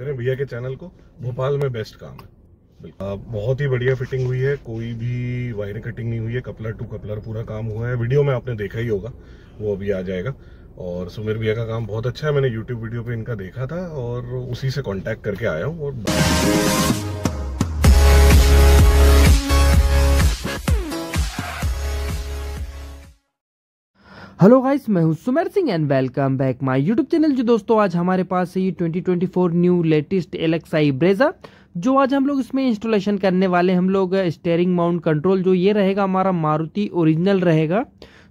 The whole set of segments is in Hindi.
करें भैया के चैनल को भोपाल में बेस्ट काम है आ, बहुत ही बढ़िया फिटिंग हुई है कोई भी वायर कटिंग नहीं हुई है कपलर टू कपलर पूरा काम हुआ है वीडियो में आपने देखा ही होगा वो अभी आ जाएगा और सुमेर भैया का काम बहुत अच्छा है मैंने यूट्यूब वीडियो पे इनका देखा था और उसी से कांटेक्ट करके आया हूँ और हेलो गाइस मैं हूं Sumer Singh and welcome back my YouTube channel जो दोस्तों आज हमारे पास है ये 2024 न्यू लेटेस्ट एलेक्साई ब्रेजा जो आज हम लोग इसमें इंस्टॉलेशन करने वाले हम लोग स्टेयरिंग माउंट कंट्रोल जो ये रहेगा हमारा मारुति ओरिजिनल रहेगा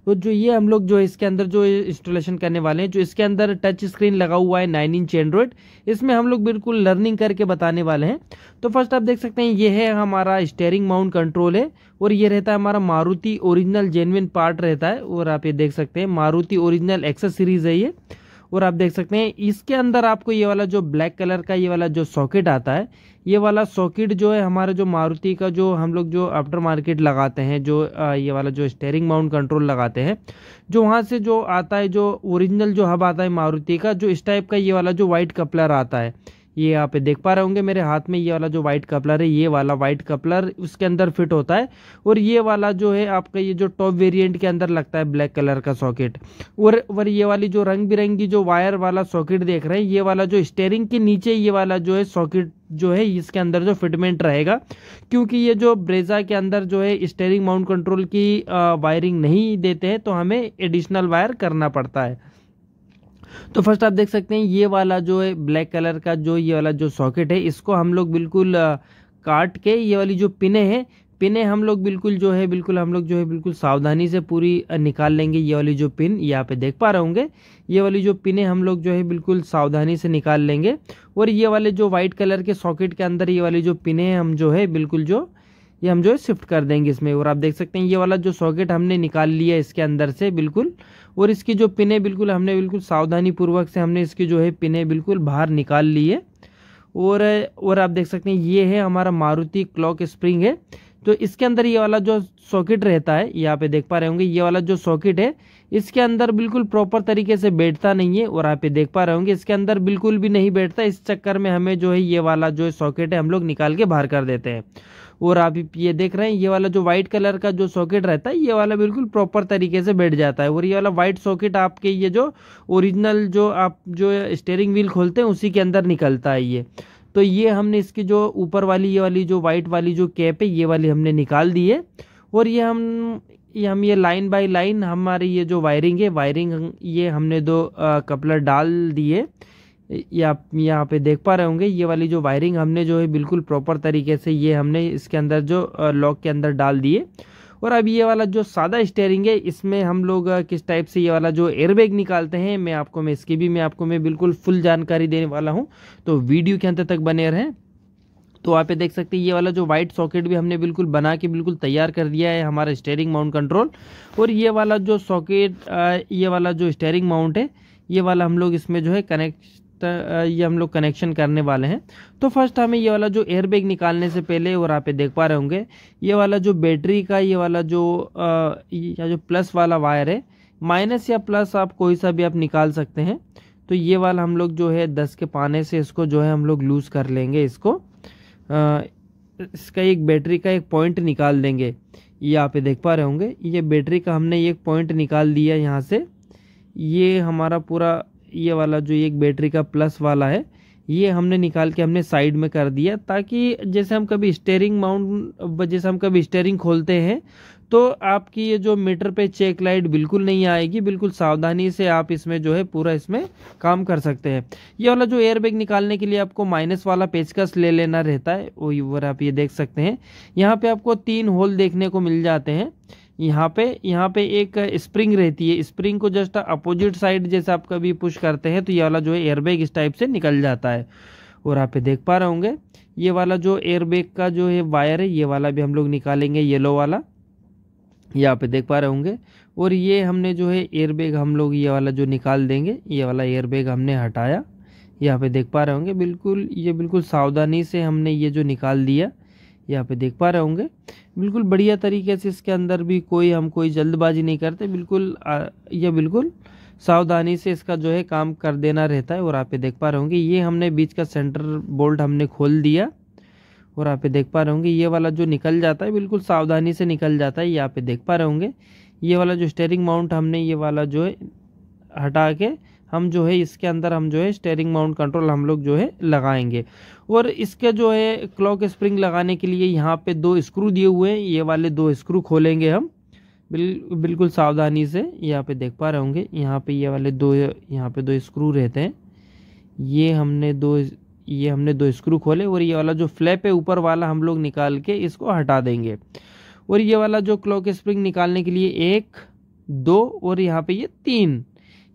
तो जो ये हम लोग जो है इसके अंदर जो इंस्टॉलेशन करने वाले हैं जो इसके अंदर टच स्क्रीन लगा हुआ है नाइन इंच एंड्रॉयड इसमें हम लोग बिल्कुल लर्निंग करके बताने वाले हैं तो फर्स्ट आप देख सकते हैं ये है हमारा स्टेयरिंग माउंट कंट्रोल है और ये रहता है हमारा मारुति ओरिजिनल जेनविन पार्ट रहता है और आप ये देख सकते हैं मारुति ओरिजिनल एक्सेस सीरीज है ये और आप देख सकते हैं इसके अंदर आपको ये वाला जो ब्लैक कलर का ये वाला जो सॉकेट आता है ये वाला सॉकेट जो है हमारा जो मारुति का जो हम लोग जो आफ्टर मार्केट लगाते हैं जो ये वाला जो स्टेयरिंग माउंट कंट्रोल लगाते हैं जो वहाँ से जो आता है जो ओरिजिनल जो हब आता है मारुति का जो इस टाइप का ये वाला जो वाइट कपलर आता है ये यहाँ पे देख पा रहे होंगे मेरे हाथ में ये वाला जो वाइट कपलर है ये वाला वाइट कपलर उसके अंदर फिट होता है और ये वाला जो है आपका ये जो टॉप वेरिएंट के अंदर लगता है ब्लैक कलर का सॉकेट और और ये वाली जो रंग बिरंगी जो वायर वाला सॉकेट देख रहे हैं ये वाला जो स्टेयरिंग के नीचे ये वाला जो है सॉकेट जो है इसके अंदर जो फिटमेंट रहेगा क्योंकि ये जो ब्रेजा के अंदर जो है स्टेयरिंग माउंट कंट्रोल की वायरिंग नहीं देते हैं तो हमें एडिशनल वायर करना पड़ता है तो फर्स्ट आप देख सकते हैं ये वाला जो है ब्लैक कलर का जो ये वाला जो सॉकेट है इसको हम लोग बिल्कुल काट के ये वाली जो पिने हैं पिने हम लोग बिल्कुल जो है बिल्कुल हम लोग जो है बिल्कुल सावधानी से पूरी निकाल लेंगे ये वाली जो पिन यहाँ पे देख पा रहे होंगे ये वाली जो पिने हम लोग जो है बिल्कुल सावधानी से निकाल लेंगे और ये वाले जो वाइट कलर के सॉकेट के अंदर ये वाली जो पिने हम जो है बिल्कुल जो ये हम जो है शिफ्ट कर देंगे इसमें और आप देख सकते हैं ये वाला जो सॉकेट हमने निकाल लिया इसके अंदर से बिल्कुल और इसकी जो पिने बिल्कुल हमने बिल्कुल सावधानी पूर्वक से हमने इसकी जो है पिने बिल्कुल बाहर निकाल ली है और और आप देख सकते हैं ये है हमारा मारुति क्लॉक स्प्रिंग है तो इसके अंदर ये वाला जो सॉकेट रहता है यहाँ पे देख पा रहे होंगे ये वाला जो सॉकेट है इसके अंदर बिल्कुल प्रॉपर तरीके से बैठता नहीं है और आप ये देख पा रहे होंगे इसके अंदर बिल्कुल भी नहीं बैठता इस चक्कर में हमें जो है ये वाला जो सॉकेट है हम लोग निकाल के बाहर कर देते हैं और आप ये देख रहे हैं ये वाला जो व्हाइट कलर का जो सॉकेट रहता है ये वाला बिल्कुल प्रॉपर तरीके से बैठ जाता है और ये वाला व्हाइट सॉकेट आपके ये जो ओरिजिनल जो आप जो स्टेयरिंग व्हील खोलते हैं उसी के अंदर निकलता है ये तो ये हमने इसकी जो ऊपर वाली ये वाली जो व्हाइट वाली जो कैप है ये वाली हमने निकाल दी है और ये हम ये हम ये लाइन बाय लाइन हमारी ये जो वायरिंग है वायरिंग ये हमने दो कपलर डाल दिए ये आप यहाँ पे देख पा रहे होंगे ये वाली जो वायरिंग हमने जो है बिल्कुल प्रॉपर तरीके से ये हमने इसके अंदर जो लॉक के अंदर डाल दिए और अब ये वाला जो सादा स्टेयरिंग है इसमें हम लोग किस टाइप से ये वाला जो एयरबैग निकालते हैं मैं आपको मैं इसकी भी मैं आपको मैं बिल्कुल फुल जानकारी देने वाला हूँ तो वीडियो के अंत तक बने रहें तो आप ये देख सकते हैं ये वाला जो वाइट सॉकेट भी हमने बिल्कुल बना के बिल्कुल तैयार कर दिया है हमारा स्टेयरिंग माउंट कंट्रोल और ये वाला जो सॉकेट ये वाला जो स्टेयरिंग माउंट है ये वाला हम लोग इसमें जो है कनेक्ट ये हम लोग कनेक्शन करने वाले हैं तो फर्स्ट हमें ये वाला जो एयरबैग निकालने से पहले और आप ये देख पा रहे होंगे ये वाला जो बैटरी का ये वाला जो या जो प्लस वाला वायर है माइनस या प्लस आप कोई सा भी आप निकाल सकते हैं तो ये वाला हम लोग जो है दस के पाने से इसको जो है हम लोग लूज़ कर लेंगे इसको इसका एक बैटरी का एक पॉइंट निकाल देंगे ये आप देख पा रहे होंगे ये बैटरी का हमने एक पॉइंट निकाल दिया यहाँ से ये हमारा पूरा ये वाला जो एक बैटरी का प्लस वाला है ये हमने निकाल के हमने साइड में कर दिया ताकि जैसे हम कभी स्टेयरिंग माउंट जैसे हम कभी स्टेयरिंग खोलते हैं तो आपकी ये जो मीटर पे चेक लाइट बिल्कुल नहीं आएगी बिल्कुल सावधानी से आप इसमें जो है पूरा इसमें काम कर सकते हैं ये वाला जो एयरबैग निकालने के लिए आपको माइनस वाला पेचकस ले लेना रहता है वो आप ये देख सकते हैं यहाँ पे आपको तीन होल देखने को मिल जाते हैं यहाँ पे यहाँ पे एक स्प्रिंग रहती है स्प्रिंग को जस्ट अपोजिट साइड जैसे आप कभी पुश करते हैं तो ये वाला जो है एयरबैग इस टाइप से निकल जाता है और आप देख पा रहे होंगे ये वाला जो एयरबैग का जो है वायर है ये वाला भी हम लोग निकालेंगे येलो वाला ये आप देख पा रहे होंगे और ये हमने जो है एयरबैग हम लोग ये वाला जो निकाल देंगे ये वाला एयरबैग हमने हटाया यहाँ पे देख पा रहे होंगे बिल्कुल ये बिल्कुल सावधानी से हमने ये जो निकाल दिया यहाँ पे देख पा रहे होंगे बिल्कुल बढ़िया तरीके से इसके अंदर भी कोई हम कोई जल्दबाजी नहीं करते बिल्कुल यह बिल्कुल सावधानी से इसका जो है काम कर देना रहता है और आप देख पा रहे होंगे ये हमने बीच का सेंटर बोल्ट हमने खोल दिया और आप देख पा रहे होंगे ये वाला जो निकल जाता है बिल्कुल सावधानी से निकल जाता है ये आप देख पा रहे होंगे ये वाला जो स्टेयरिंग माउंट हमने ये वाला जो है हटा के हम जो है इसके अंदर हम जो है स्टेयरिंग माउंट कंट्रोल हम लोग जो है लगाएंगे और इसके जो है क्लॉक स्प्रिंग लगाने के लिए यहाँ पे दो स्क्रू दिए हुए हैं ये वाले दो स्क्रू खोलेंगे हम बिल बिल्कुल सावधानी से यहाँ पे देख पा रहे होंगे यहाँ पे ये वाले दो यहाँ पे दो स्क्रू रहते हैं ये हमने दो ये हमने दो स्क्रू खोले और ये वाला जो फ्लैप है ऊपर वाला हम लोग निकाल के इसको हटा देंगे और ये वाला जो क्लॉक स्प्रिंग निकालने के लिए एक दो और यहाँ पे ये तीन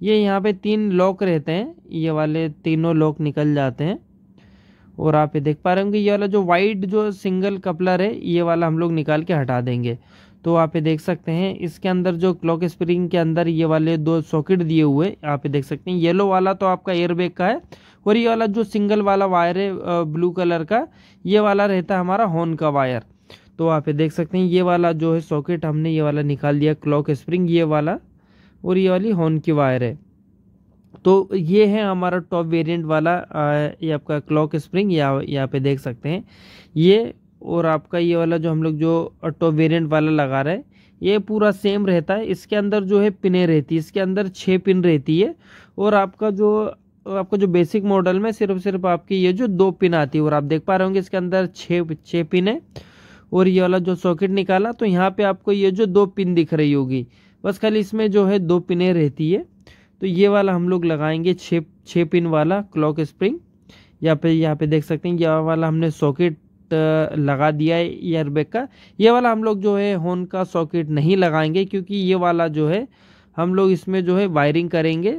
ये यहाँ पे तीन लॉक रहते हैं ये वाले तीनों लॉक निकल जाते हैं और आप ये देख पा रहे होंगे ये वाला जो वाइट जो सिंगल कपलर है ये वाला हम लोग निकाल के हटा देंगे तो आप ये देख सकते हैं इसके अंदर जो क्लॉक स्प्रिंग के अंदर ये वाले दो सॉकेट दिए हुए आप ये देख सकते हैं येलो वाला तो आपका एयरबैग का है और ये वाला जो सिंगल वाला वायर है ब्लू कलर का ये वाला रहता है हमारा हॉर्न का वायर तो आप ये देख सकते हैं ये वाला जो है सॉकेट हमने ये वाला निकाल दिया क्लॉक स्प्रिंग ये वाला और ये वाली हॉर्न की वायर है तो ये है हमारा टॉप वेरिएंट वाला ये आपका क्लॉक स्प्रिंग या यहाँ पे देख सकते हैं ये और आपका ये वाला जो हम लोग जो टॉप वेरिएंट वाला लगा रहे हैं ये पूरा सेम रहता है इसके अंदर जो है पिने रहती है इसके अंदर छः पिन रहती है और आपका जो आपका जो बेसिक मॉडल में सिर्फ सिर्फ आपकी ये जो दो पिन आती है और आप देख पा रहे होंगे इसके अंदर छः छः पिन है और ये वाला जो सॉकेट निकाला तो यहाँ पे आपको ये जो दो पिन दिख रही होगी बस खाली इसमें जो है दो पिने रहती है तो ये वाला हम लोग लगाएंगे छः छः पिन वाला क्लॉक स्प्रिंग या फिर यहाँ पे देख सकते हैं यह वाला हमने सॉकेट लगा दिया है ईयरबैग का ये वाला हम लोग जो है हॉन का सॉकेट नहीं लगाएंगे क्योंकि ये वाला जो है हम लोग इसमें जो है वायरिंग करेंगे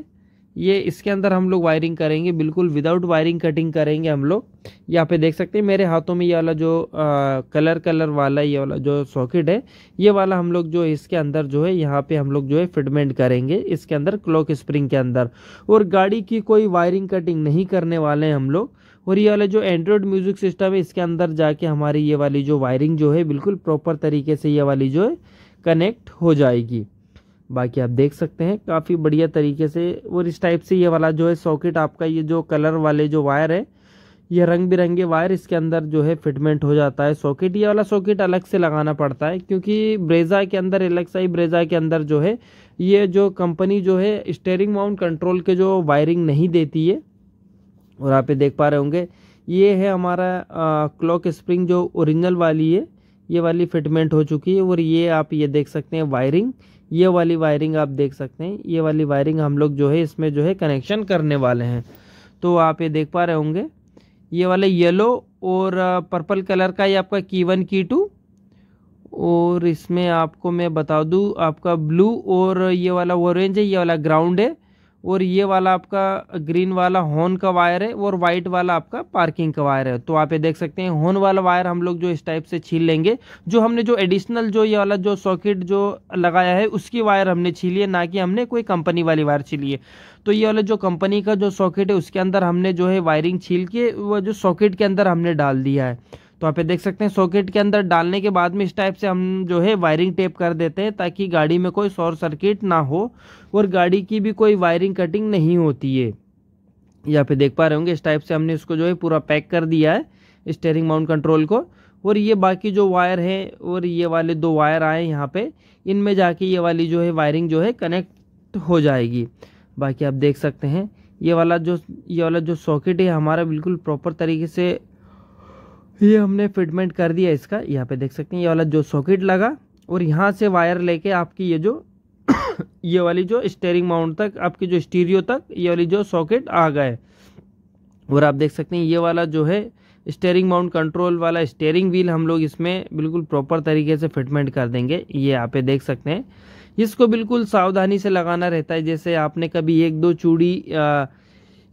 ये इसके अंदर हम लोग वायरिंग करेंगे बिल्कुल विदाउट वायरिंग कटिंग करेंगे हम लोग यहाँ पे देख सकते हैं मेरे हाथों में ये वाला जो आ, कलर कलर वाला ये वाला जो सॉकेट है ये वाला हम लोग जो इसके अंदर जो है यहाँ पे हम लोग जो है फिटमेंट करेंगे इसके अंदर क्लॉक स्प्रिंग के अंदर और गाड़ी की कोई वायरिंग कटिंग नहीं करने वाले हैं हम लोग और ये वाला जो एंड्रॉयड म्यूज़िक सिस्टम है इसके अंदर जाके हमारी ये वाली जो वायरिंग जो है बिल्कुल प्रॉपर तरीके से ये वाली जो है कनेक्ट हो जाएगी बाकी आप देख सकते हैं काफ़ी बढ़िया तरीके से और इस टाइप से ये वाला जो है सॉकेट आपका ये जो कलर वाले जो वायर है ये रंग बिरंगे वायर इसके अंदर जो है फिटमेंट हो जाता है सॉकेट ये वाला सॉकेट अलग से लगाना पड़ता है क्योंकि ब्रेजा के अंदर एलेक्साई ब्रेजा के अंदर जो है ये जो कंपनी जो है स्टेयरिंग माउंट कंट्रोल के जो वायरिंग नहीं देती है और आप ये देख पा रहे होंगे ये है हमारा क्लॉक स्प्रिंग जो ओरिजिनल वाली है ये वाली फिटमेंट हो चुकी है और ये आप ये देख सकते हैं वायरिंग ये वाली वायरिंग आप देख सकते हैं ये वाली वायरिंग हम लोग जो है इसमें जो है कनेक्शन करने वाले हैं तो आप ये देख पा रहे होंगे ये वाले येलो और पर्पल कलर का ये आपका की वन की टू और इसमें आपको मैं बता दूँ आपका ब्लू और ये वाला ऑरेंज है ये वाला ग्राउंड है और ये वाला आपका ग्रीन वाला हॉर्न का वायर है और वाइट वाला आपका पार्किंग का वायर है तो आप ये देख सकते हैं हॉर्न वाला वायर हम लोग जो इस टाइप से छील लेंगे जो हमने जो एडिशनल जो ये वाला जो सॉकेट जो लगाया है उसकी वायर हमने छीली है ना कि हमने कोई कंपनी वाली वायर छीली है तो ये वाला जो कंपनी का जो सॉकेट है उसके अंदर हमने जो है वायरिंग छील के वह जो सॉकेट के अंदर हमने डाल दिया है तो आप ये देख सकते हैं सॉकेट के अंदर डालने के बाद में इस टाइप से हम जो है वायरिंग टेप कर देते हैं ताकि गाड़ी में कोई शॉर्ट सर्किट ना हो और गाड़ी की भी कोई वायरिंग कटिंग नहीं होती है यहाँ पे देख पा रहे होंगे इस टाइप से हमने इसको जो है पूरा पैक कर दिया है स्टेयरिंग माउंट कंट्रोल को और ये बाकी जो वायर है और ये वाले दो वायर आए यहाँ पे इनमें जाके ये वाली जो है वायरिंग जो है कनेक्ट हो जाएगी बाकी आप देख सकते हैं ये वाला जो ये वाला जो सॉकेट है हमारा बिल्कुल प्रॉपर तरीके से ये हमने फिटमेंट कर दिया इसका यहाँ पे देख सकते हैं ये वाला जो सॉकेट लगा और यहाँ से वायर लेके आपकी ये जो ये वाली जो स्टेयरिंग माउंट तक आपकी जो स्टीरियो तक ये वाली जो सॉकेट आ गए और आप देख सकते हैं ये वाला जो है स्टेयरिंग माउंट कंट्रोल वाला स्टेयरिंग व्हील हम लोग इसमें बिल्कुल प्रॉपर तरीके से फिटमेंट कर देंगे ये यहाँ पे देख सकते हैं इसको बिल्कुल सावधानी से लगाना रहता है जैसे आपने कभी एक दो चूड़ी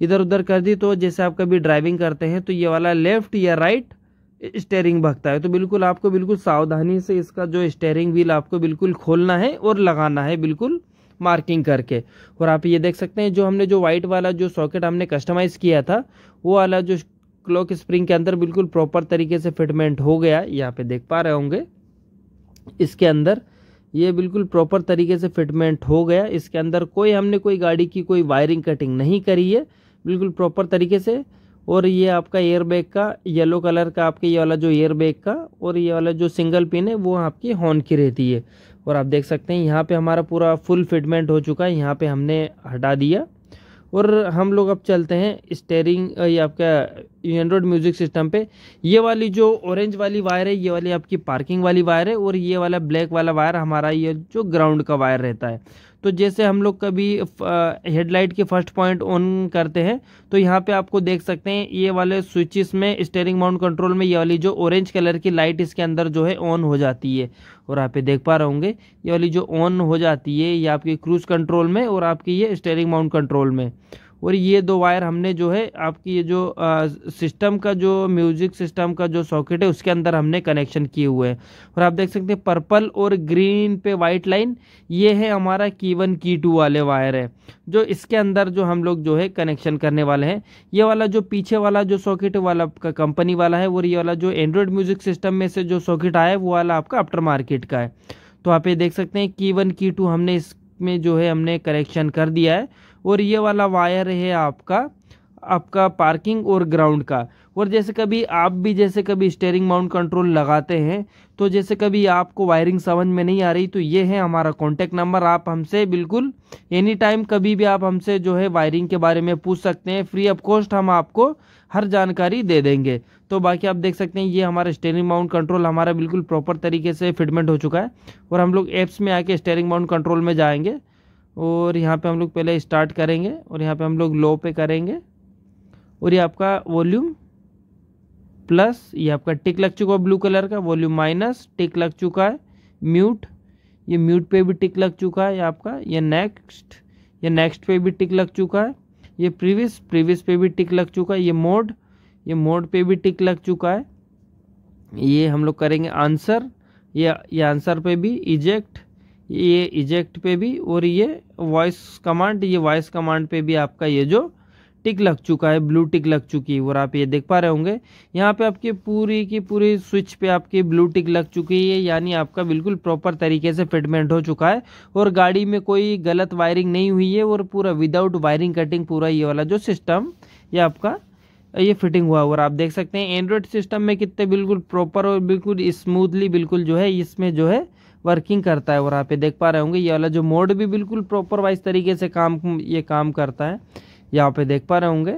इधर उधर कर दी तो जैसे आप कभी ड्राइविंग करते हैं तो ये वाला लेफ्ट या राइट स्टेयरिंग भगता है तो बिल्कुल आपको बिल्कुल सावधानी से इसका जो स्टेयरिंग व्हील आपको बिल्कुल खोलना है और लगाना है बिल्कुल मार्किंग करके और आप ये देख सकते हैं जो हमने जो वाइट वाला जो सॉकेट हमने कस्टमाइज़ किया था वो वाला जो क्लॉक स्प्रिंग के अंदर बिल्कुल प्रॉपर तरीके से फिटमेंट हो गया यहाँ पे देख पा रहे होंगे इसके अंदर ये बिल्कुल प्रॉपर तरीके से फिटमेंट हो गया इसके अंदर कोई हमने कोई गाड़ी की कोई वायरिंग कटिंग नहीं करी है बिल्कुल प्रॉपर तरीके से और ये आपका एयर बैग का येलो कलर का आपके ये वाला जो एयर बैग का और ये वाला जो सिंगल पिन है वो आपकी हॉर्न की रहती है और आप देख सकते हैं यहाँ पे हमारा पूरा फुल फिटमेंट हो चुका है यहाँ पे हमने हटा दिया और हम लोग अब चलते हैं स्टेयरिंग ये आपका एंड्रॉयड म्यूजिक सिस्टम पे ये वाली जो ऑरेंज वाली वायर है ये वाली आपकी पार्किंग वाली वायर है और ये वाला ब्लैक वाला वायर हमारा ये जो ग्राउंड का वायर रहता है तो जैसे हम लोग कभी हेडलाइट की फर्स्ट पॉइंट ऑन करते हैं तो यहाँ पे आपको देख सकते हैं ये वाले स्विचेस में स्टेयरिंग माउंट कंट्रोल में ये वाली जो ऑरेंज कलर की लाइट इसके अंदर जो है ऑन हो जाती है और आप देख पा रहे होंगे ये वाली जो ऑन हो जाती है ये आपकी क्रूज कंट्रोल में और आपकी ये स्टेयरिंग माउंट कंट्रोल में और ये दो वायर हमने जो है आपकी ये जो सिस्टम का जो म्यूजिक सिस्टम का जो सॉकेट है उसके अंदर हमने कनेक्शन किए हुए हैं और आप देख सकते हैं पर्पल और ग्रीन पे वाइट लाइन ये है हमारा की वन की टू वाले वायर है जो इसके अंदर जो हम लोग जो है कनेक्शन करने वाले हैं ये वाला जो पीछे वाला जो सॉकेट वाला आपका कंपनी वाला है और ये वाला जो एंड्रॉयड म्यूजिक सिस्टम में से जो सॉकेट आया है वो वाला आपका आफ्टर मार्केट का है तो आप ये देख सकते हैं की वन की टू हमने इसमें जो है हमने कनेक्शन कर दिया है और ये वाला वायर है आपका आपका पार्किंग और ग्राउंड का और जैसे कभी आप भी जैसे कभी स्टेयरिंग माउंट कंट्रोल लगाते हैं तो जैसे कभी आपको वायरिंग समझ में नहीं आ रही तो ये है हमारा कॉन्टैक्ट नंबर आप हमसे बिल्कुल एनी टाइम कभी भी आप हमसे जो है वायरिंग के बारे में पूछ सकते हैं फ्री ऑफ कॉस्ट हम आपको हर जानकारी दे देंगे तो बाकी आप देख सकते हैं ये हमारा स्टेयरिंग माउंट कंट्रोल हमारा बिल्कुल प्रॉपर तरीके से फिटमेंट हो चुका है और हम लोग ऐप्स में आके स्टेयरिंग माउंट कंट्रोल में जाएंगे और यहाँ पे हम लोग पहले स्टार्ट करेंगे और यहाँ पे हम लोग लो पे करेंगे और ये आपका वॉल्यूम प्लस ये आपका टिक लग चुका है ब्लू कलर का वॉल्यूम माइनस टिक लग चुका है म्यूट ये म्यूट पे भी टिक लग चुका है ये आपका ये नेक्स्ट ये नेक्स्ट पे भी टिक लग चुका है ये प्रीवियस प्रीवियस पे भी टिक लग चुका है ये मोड ये मोड पे भी टिक लग चुका है ये हम लोग करेंगे आंसर ये ये आंसर पे भी इजेक्ट ये इजेक्ट पे भी और ये वॉइस कमांड ये वॉइस कमांड पे भी आपका ये जो टिक लग चुका है ब्लू टिक लग चुकी है और आप ये देख पा रहे होंगे यहाँ पे आपकी पूरी की पूरी स्विच पे आपकी ब्लू टिक लग चुकी है यानी आपका बिल्कुल प्रॉपर तरीके से फिटमेंट हो चुका है और गाड़ी में कोई गलत वायरिंग नहीं हुई है और पूरा विदाउट वायरिंग कटिंग पूरा ये वाला जो सिस्टम ये आपका ये फिटिंग हुआ और आप देख सकते हैं एंड्रॉयड सिस्टम में कितने बिल्कुल प्रॉपर और बिल्कुल स्मूथली बिल्कुल जो है इसमें जो है वर्किंग करता है और आप ये देख पा रहे होंगे ये वाला जो मोड भी बिल्कुल प्रॉपर वाइज तरीके से काम ये काम करता है यहाँ पे देख पा रहे होंगे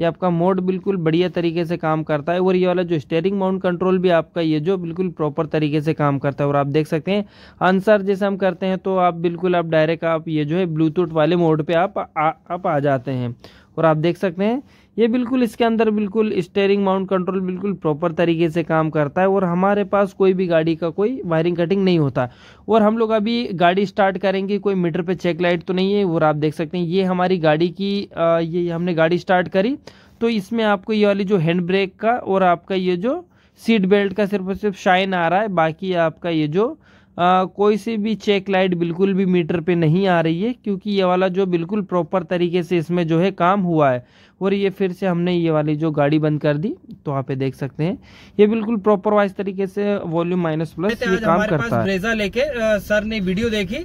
ये आपका मोड बिल्कुल बढ़िया तरीके से काम करता है और ये वाला जो स्टेयरिंग माउंट कंट्रोल भी आपका ये जो बिल्कुल प्रॉपर तरीके से काम करता है और आप देख सकते हैं आंसर जैसे हम करते हैं तो आप बिल्कुल आप डायरेक्ट आप ये जो है ब्लूटूथ वाले मोड पे आप आ, आप आ जाते हैं और आप देख सकते हैं ये बिल्कुल इसके अंदर बिल्कुल स्टेयरिंग माउंट कंट्रोल बिल्कुल प्रॉपर तरीके से काम करता है और हमारे पास कोई भी गाड़ी का कोई वायरिंग कटिंग नहीं होता और हम लोग अभी गाड़ी स्टार्ट करेंगे कोई मीटर पे चेक लाइट तो नहीं है और आप देख सकते हैं ये हमारी गाड़ी की आ, ये हमने गाड़ी स्टार्ट करी तो इसमें आपको ये वाली जो हैंड ब्रेक का और आपका ये जो सीट बेल्ट का सिर्फ और सिर्फ शाइन आ रहा है बाकी आपका ये जो आ, कोई सी भी चेक लाइट बिल्कुल भी मीटर पे नहीं आ रही है क्योंकि ये वाला जो बिल्कुल प्रॉपर तरीके से इसमें जो है काम हुआ है और ये फिर से हमने ये वाली जो गाड़ी बंद कर दी तो आप देख सकते हैं ये बिल्कुल प्रॉपर वाइज तरीके से वॉल्यूम माइनस प्लस ये काम करता है ब्रेजा लेके सर ने वीडियो देखी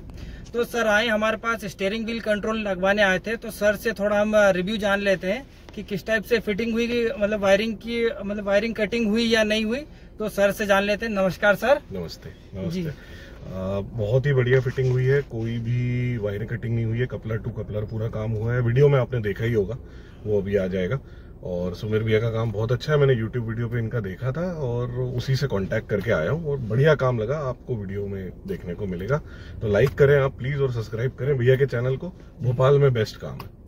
तो सर आए हमारे पास स्टेयरिंग व्हील कंट्रोल लगवाने आए थे तो सर से थोड़ा हम रिव्यू जान लेते हैं कि किस टाइप से फिटिंग हुई मतलब वायरिंग की मतलब वायरिंग कटिंग हुई या नहीं हुई तो सर से जान लेते हैं नमस्कार सर नमस्ते नमस्ते बहुत ही बढ़िया फिटिंग हुई है कोई भी वायर कटिंग नहीं हुई है कपलर टू कपलर पूरा काम हुआ है वीडियो में आपने देखा ही होगा वो अभी आ जाएगा और सुमेर भैया का काम बहुत अच्छा है मैंने यूट्यूब वीडियो पे इनका देखा था और उसी से कांटेक्ट करके आया हूँ और बढ़िया काम लगा आपको वीडियो में देखने को मिलेगा तो लाइक करें आप प्लीज़ और सब्सक्राइब करें भैया के चैनल को भोपाल में बेस्ट काम है